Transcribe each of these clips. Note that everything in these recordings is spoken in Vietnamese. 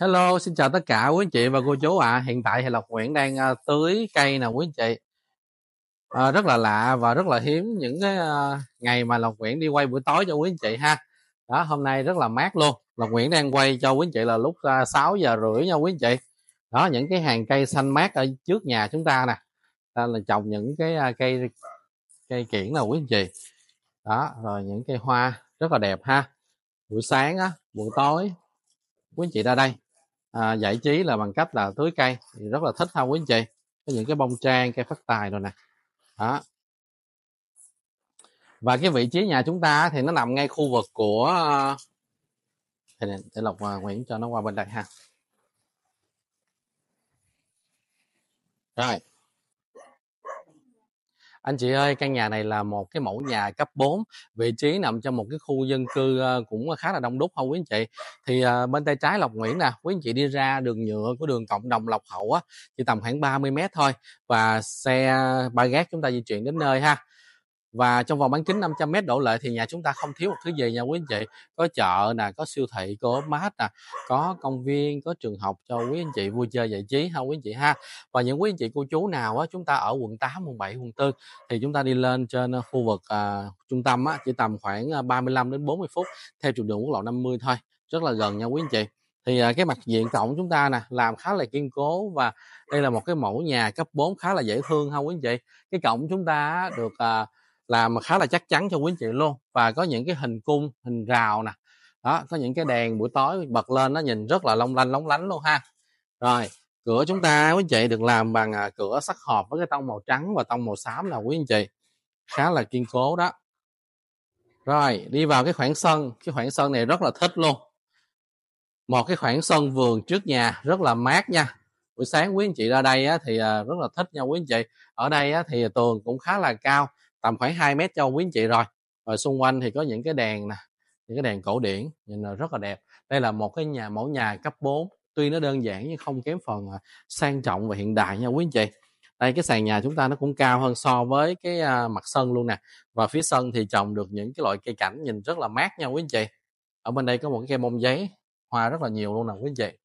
Hello, xin chào tất cả quý anh chị và cô chú ạ. À. Hiện tại thì Lộc Nguyễn đang à, tưới cây nè quý anh chị. À, rất là lạ và rất là hiếm những cái à, ngày mà Lộc Nguyễn đi quay buổi tối cho quý anh chị ha. Đó, hôm nay rất là mát luôn. Lộc Nguyễn đang quay cho quý anh chị là lúc à, 6 giờ rưỡi nha quý anh chị. Đó, những cái hàng cây xanh mát ở trước nhà chúng ta nè. Ta là trồng những cái à, cây cây kiển nè quý anh chị. Đó, rồi những cây hoa rất là đẹp ha. Buổi sáng á, buổi tối quý anh chị ra đây à, giải trí là bằng cách là tưới cây thì rất là thích không quý anh chị có những cái bông trang cây phát tài rồi nè đó và cái vị trí nhà chúng ta thì nó nằm ngay khu vực của thì ờ, để lộc ờ, nguyễn cho nó qua bên đây ha rồi anh chị ơi căn nhà này là một cái mẫu nhà cấp 4 vị trí nằm trong một cái khu dân cư ờ, cũng khá là đông đúc không quý anh chị thì ờ, bên tay trái Lộc Nguyễn nè quý anh chị đi ra đường nhựa của đường cộng đồng Lộc Hậu á chỉ tầm khoảng 30 mét thôi và xe ba gác chúng ta di chuyển đến nơi ha và trong vòng bán kính 500 mét đổ lại thì nhà chúng ta không thiếu một thứ gì nha quý anh chị có chợ nè có siêu thị có mát nè có công viên có trường học cho quý anh chị vui chơi giải trí ha quý anh chị ha và những quý anh chị cô chú nào á chúng ta ở quận 8 quận 7 quận 4 thì chúng ta đi lên trên ờ, khu vực à, trung tâm á chỉ tầm khoảng 35 ờ, đến 40 phút theo trục đường quốc lộ 50 thôi rất là gần nha quý anh chị thì à, cái mặt diện tổng chúng ta nè làm khá là kiên cố và đây là một cái mẫu nhà cấp 4 khá là dễ thương ha quý anh chị cái cổng chúng ta được à, làm khá là chắc chắn cho quý anh chị luôn và có những cái hình cung hình rào nè đó có những cái đèn buổi tối bật lên nó nhìn rất là long lanh lóng lánh luôn ha rồi cửa chúng ta quý anh chị được làm bằng à, cửa sắt hộp với cái tông màu trắng và tông màu xám là quý anh chị khá là kiên cố đó rồi đi vào cái khoảng sân cái khoảng sân này rất là thích luôn một cái khoảng sân vườn trước nhà rất là mát nha buổi sáng quý anh chị ra đây á, thì à, rất là thích nha quý anh chị ở đây á, thì tường cũng khá là cao tầm khoảng 2 mét cho quý anh chị rồi và xung quanh thì có những cái đèn nè những cái đèn cổ điển nhìn là rất là đẹp đây là một cái nhà mẫu nhà cấp 4 tuy nó đơn giản nhưng không kém phần à, sang trọng và hiện đại nha quý anh chị đây cái sàn nhà chúng ta nó cũng cao hơn so với cái à, mặt sân luôn nè và phía sân thì trồng được những cái loại cây cảnh nhìn rất là mát nha quý anh chị ở bên đây có một cái cây bông giấy hoa rất là nhiều luôn nè quý anh chị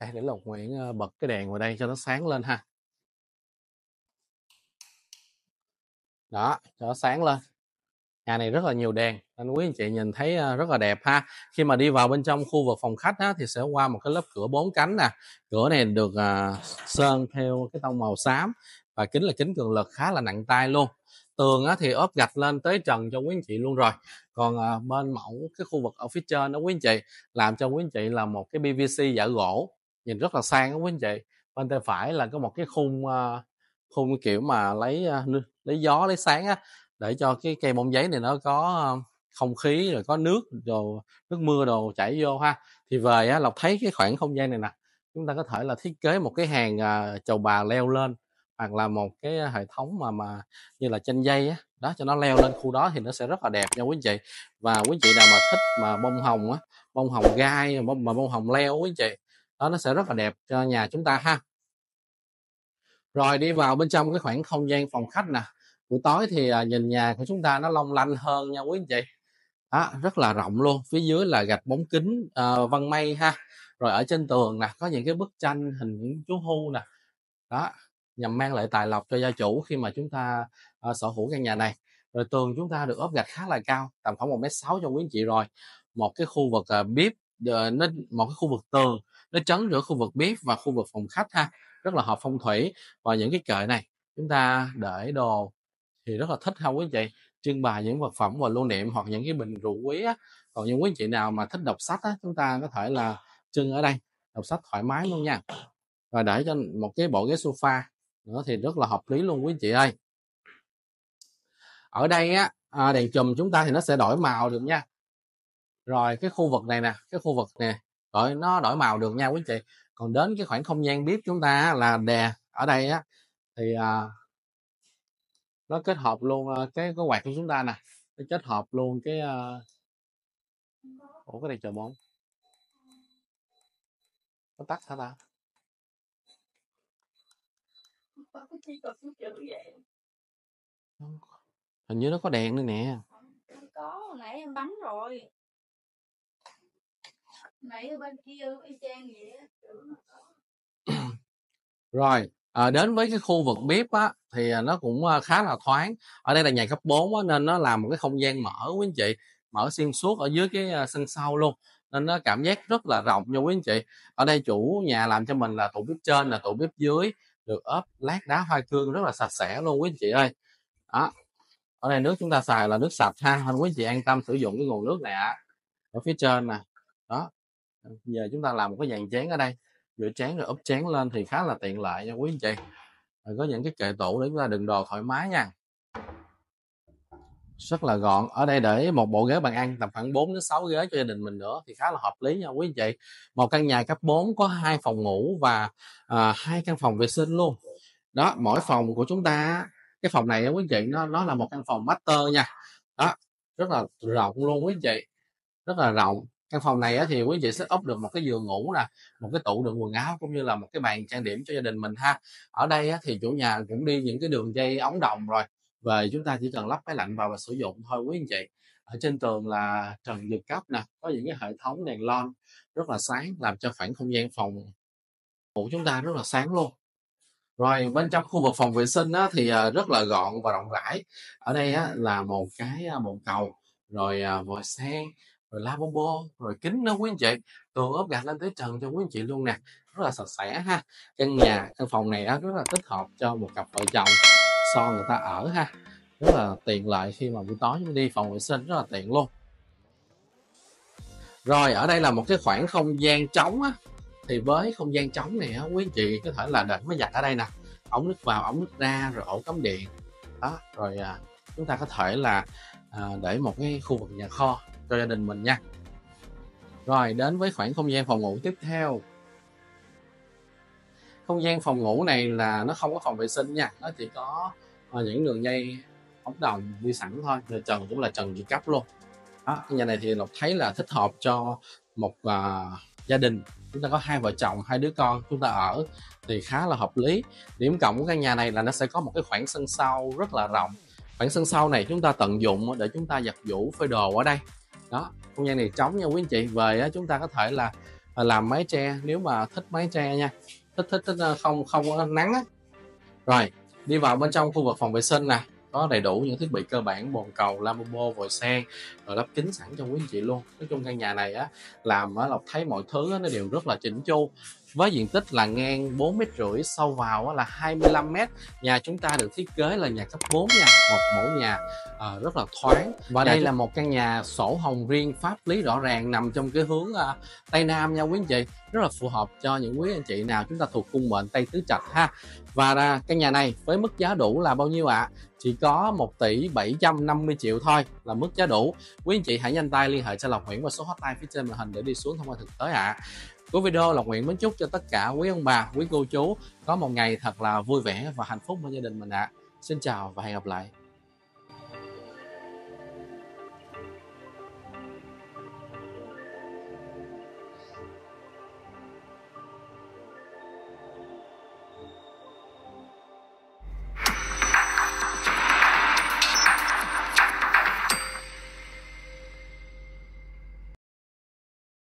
đây để lộc nguyễn à, bật cái đèn vào đây cho nó sáng lên ha đó cho nó sáng lên nhà này rất là nhiều đèn anh quý anh chị nhìn thấy à, rất là đẹp ha khi mà đi vào bên trong khu vực phòng khách á, thì sẽ qua một cái lớp cửa bốn cánh nè cửa này được uh, sơn theo cái tông màu xám và kính là kính cường lực khá là nặng tay luôn tường á, thì ốp gạch lên tới trần cho quý anh chị luôn rồi còn à, bên mẫu cái khu vực ở phía trên đó quý anh chị làm cho quý anh chị là một cái pvc giả gỗ nhìn rất là sang đó quý anh chị bên tay phải là có một cái khung à, phun cái kiểu mà lấy lấy gió lấy sáng á để cho cái cây bông giấy này nó có không khí rồi có nước đồ nước mưa đồ chảy vô ha thì về á lộc thấy cái khoảng không gian này nè chúng ta có thể là thiết kế một cái hàng à, chầu bà leo lên hoặc là một cái hệ thống mà mà như là chanh dây á đó cho nó leo lên khu đó thì nó sẽ rất là đẹp nha quý anh chị và quý anh chị nào mà thích mà bông hồng á bông hồng gai mà bông hồng leo quý anh chị đó nó sẽ rất là đẹp cho nhà chúng ta ha rồi đi vào bên trong cái khoảng không gian phòng khách nè buổi tối thì à, nhìn nhà của chúng ta nó long lanh hơn nha quý anh chị đó, rất là rộng luôn phía dưới là gạch bóng kính uh, ờ, văn mây ha rồi ở trên tường nè có những cái bức tranh hình những chú hưu nè đó nhằm mang lại tài lộc cho gia chủ khi mà chúng ta uh, sở hữu căn nhà này rồi tường chúng ta được ốp gạch khá là cao tầm khoảng một m sáu cho quý anh chị rồi một cái khu vực uh, bếp Ờ, nó một cái khu vực tường nó chắn giữa khu vực bếp và khu vực phòng khách ha rất là hợp phong thủy và những cái kệ này chúng ta để đồ thì rất là thích không quý anh chị trưng bày những vật phẩm và lưu niệm hoặc những cái bình rượu quý á còn những quý anh chị nào mà thích đọc sách á chúng ta có thể là trưng ở đây đọc sách thoải mái luôn nha và để cho một cái bộ ghế sofa nữa thì rất là hợp lý luôn quý anh chị ơi ở đây á à, đèn chùm chúng ta thì nó sẽ đổi màu được nha rồi cái khu vực này nè cái khu vực nè rồi nó đổi màu được nha quý anh chị còn đến cái khoảng không gian bếp chúng ta là đè ở đây á thì à, nó kết hợp luôn à, cái cái quạt của chúng ta nè nó kết hợp luôn cái à... ủa cái này chờ bóng nó tắt hả ta hình như nó có đèn nữa nè có nãy em bấm rồi Mấy ở bên kia cái trang vậy Rồi, à, đến với cái khu vực bếp á thì à, nó cũng à, khá là thoáng. Ở đây là nhà cấp 4 á nên nó làm một cái không gian mở quý anh chị, mở xuyên suốt ở dưới cái à, sân sau luôn nên nó cảm giác rất là rộng nha quý anh chị ở đây chủ nhà làm cho mình là tủ bếp trên là tủ bếp dưới được ốp lát đá hoa cương rất là sạch sẽ luôn quý anh chị ơi đó ở đây nước chúng ta xài là nước sạch ha nên quý anh chị an tâm sử dụng cái nguồn nước này ạ ở phía trên nè đó giờ chúng ta làm một cái dàn chén ở đây giữa chén rồi ốp chén lên thì khá là tiện lợi nha quý anh chị rồi có những cái kệ tủ để chúng ta đựng đồ thoải mái nha rất là gọn ở đây để một bộ ghế bàn ăn tầm khoảng 4 đến 6 ghế cho gia đình mình nữa thì khá là hợp lý nha quý anh chị một căn nhà cấp 4 có hai phòng ngủ và à, hai căn phòng vệ sinh luôn đó mỗi phòng của chúng ta cái phòng này quý anh chị nó nó là một căn phòng master nha đó rất là rộng luôn quý anh chị rất là rộng căn phòng này á, thì quý anh chị sẽ ốp được một cái giường ngủ nè một cái tủ đựng quần áo cũng như là một cái bàn trang điểm cho gia đình mình ha ở đây á, thì chủ nhà cũng đi những cái đường dây ống đồng rồi về chúng ta chỉ cần lắp cái lạnh vào và sử dụng thôi quý anh chị ở trên tường là trần dược cấp nè có những cái hệ thống đèn lon rất là sáng làm cho khoảng không gian phòng ngủ chúng ta rất là sáng luôn rồi bên trong khu vực phòng vệ sinh á, thì à, rất là gọn và rộng rãi ở đây á, là một cái à, bồn cầu rồi à, vòi sen rồi la lavabo rồi kính đó quý anh chị tường ốp gạch lên tới trần cho quý anh chị luôn nè rất là sạch sẽ ha căn nhà căn phòng này đó rất là thích hợp cho một cặp vợ chồng son người ta ở ha rất là tiện lợi khi mà buổi tối chúng đi phòng vệ sinh rất là tiện luôn rồi ở đây là một cái khoảng không gian trống á thì với không gian trống này á quý anh chị có thể là đỉnh máy giặt ở đây nè ống nước vào ống nước ra rồi ổ cắm điện đó rồi à, chúng ta có thể là à, để một cái khu vực nhà kho cho gia đình mình nha rồi đến với khoảng không gian phòng ngủ tiếp theo không gian phòng ngủ này là nó không có phòng vệ sinh nha nó chỉ có ờ, những đường dây ống đồng đi sẵn thôi rồi trần cũng là trần dị cấp luôn đó, cái nhà này thì lộc thấy là thích hợp cho một uh, gia đình chúng ta có hai vợ chồng hai đứa con chúng ta ở thì khá là hợp lý điểm cộng của căn nhà này là nó sẽ có một cái khoảng sân sau rất là rộng khoảng sân sau này chúng ta tận dụng để chúng ta giặt giũ phơi đồ ở đây đó không gian này trống nha quý anh chị về á, chúng ta có thể là à, làm mái tre nếu mà thích mái tre nha thích thích, thích à, không không có nắng á. rồi đi vào bên trong khu vực phòng vệ sinh nè có đầy đủ những thiết bị cơ bản bồn cầu lavabo vòi sen rồi lắp kính sẵn cho quý anh chị luôn nói chung căn nhà này á làm á lộc thấy mọi thứ á, nó đều rất là chỉnh chu với diện tích là ngang 4 mét rưỡi sâu vào là 25 mét nhà chúng ta được thiết kế là nhà cấp 4 nhà một mẫu nhà à, rất là thoáng và nhà đây chúng... là một căn nhà sổ hồng riêng pháp lý rõ ràng nằm trong cái hướng à, tây nam nha quý anh chị rất là phù hợp cho những quý anh chị nào chúng ta thuộc cung mệnh tây tứ trạch ha và à, căn nhà này với mức giá đủ là bao nhiêu ạ à? chỉ có 1 tỷ 750 triệu thôi là mức giá đủ quý anh chị hãy nhanh tay liên hệ cho Lộc Nguyễn qua số hotline phía trên màn hình để đi xuống thông qua thực tế ạ à. Cuối video là nguyện mến chúc cho tất cả quý ông bà, quý cô chú có một ngày thật là vui vẻ và hạnh phúc bên gia đình mình ạ. À. Xin chào và hẹn gặp lại.